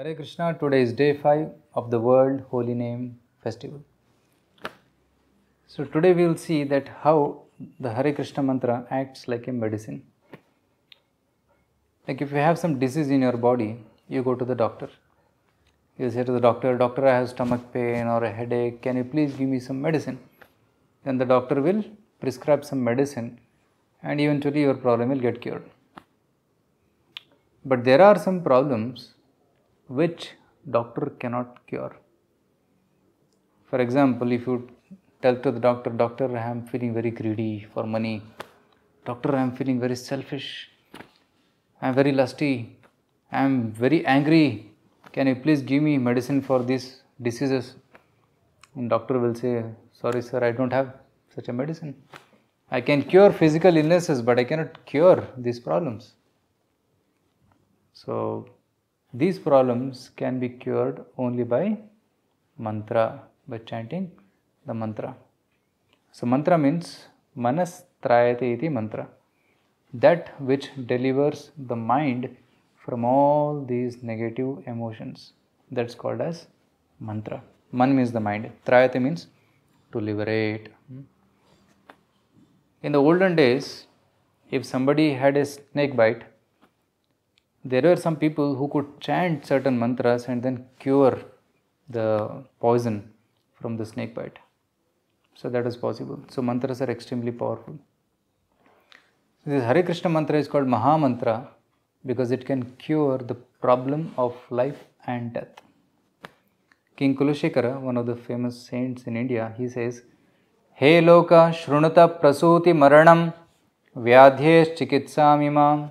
Hare Krishna, today is day 5 of the World Holy Name Festival. So, today we will see that how the Hare Krishna mantra acts like a medicine. Like if you have some disease in your body, you go to the doctor. You say to the doctor, Doctor, I have stomach pain or a headache, can you please give me some medicine? Then the doctor will prescribe some medicine and eventually your problem will get cured. But there are some problems which doctor cannot cure. For example, if you tell to the doctor, doctor, I am feeling very greedy for money. Doctor, I am feeling very selfish. I am very lusty. I am very angry. Can you please give me medicine for these diseases? And doctor will say, sorry sir, I don't have such a medicine. I can cure physical illnesses, but I cannot cure these problems. So these problems can be cured only by mantra, by chanting the mantra. So, mantra means manas trayate iti mantra. That which delivers the mind from all these negative emotions. That's called as mantra. Man means the mind. Trayate means to liberate. Hmm. In the olden days, if somebody had a snake bite, there were some people who could chant certain mantras and then cure the poison from the snake bite. So that is possible. So mantras are extremely powerful. This Hare Krishna mantra is called Maha Mantra because it can cure the problem of life and death. King Kulushekara, one of the famous saints in India, he says, Hey Loka Shrunata Prasuti Maranam Vyadhyes Chikitsam Imam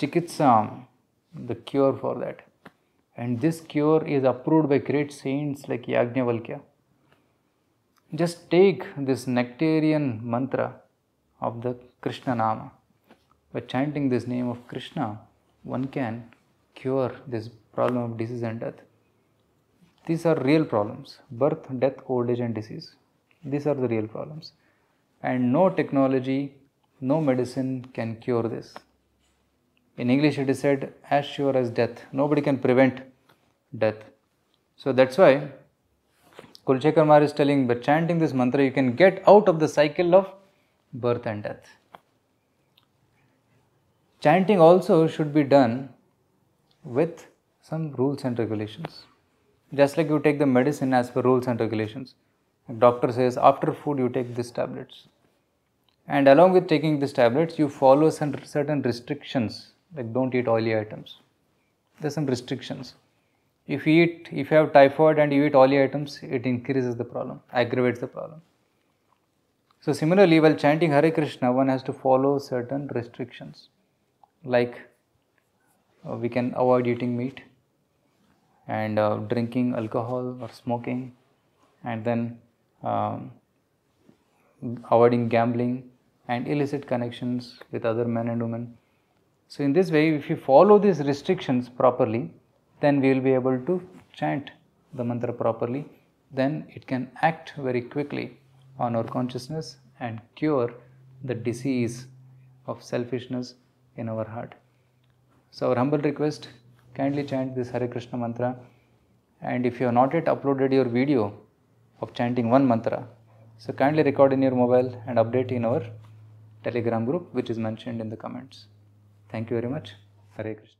Chikitsa, the cure for that. And this cure is approved by great saints like Yajnavalkya. Just take this nectarian mantra of the Krishna Nama. By chanting this name of Krishna, one can cure this problem of disease and death. These are real problems birth, death, old age, and disease. These are the real problems. And no technology, no medicine can cure this. In English, it is said as sure as death. Nobody can prevent death. So that's why Mar is telling by chanting this mantra, you can get out of the cycle of birth and death. Chanting also should be done with some rules and regulations. Just like you take the medicine as per rules and regulations. doctor says after food you take these tablets. And along with taking these tablets, you follow some certain restrictions like don't eat oily items. There's some restrictions. If you eat, if you have typhoid and you eat oily items, it increases the problem, aggravates the problem. So similarly, while chanting Hare Krishna, one has to follow certain restrictions, like uh, we can avoid eating meat and uh, drinking alcohol or smoking, and then um, avoiding gambling and illicit connections with other men and women. So, in this way if you follow these restrictions properly then we will be able to chant the mantra properly then it can act very quickly on our consciousness and cure the disease of selfishness in our heart. So, our humble request kindly chant this Hare Krishna mantra and if you have not yet uploaded your video of chanting one mantra, so kindly record in your mobile and update in our telegram group which is mentioned in the comments. Thank you very much. Hare Krishna.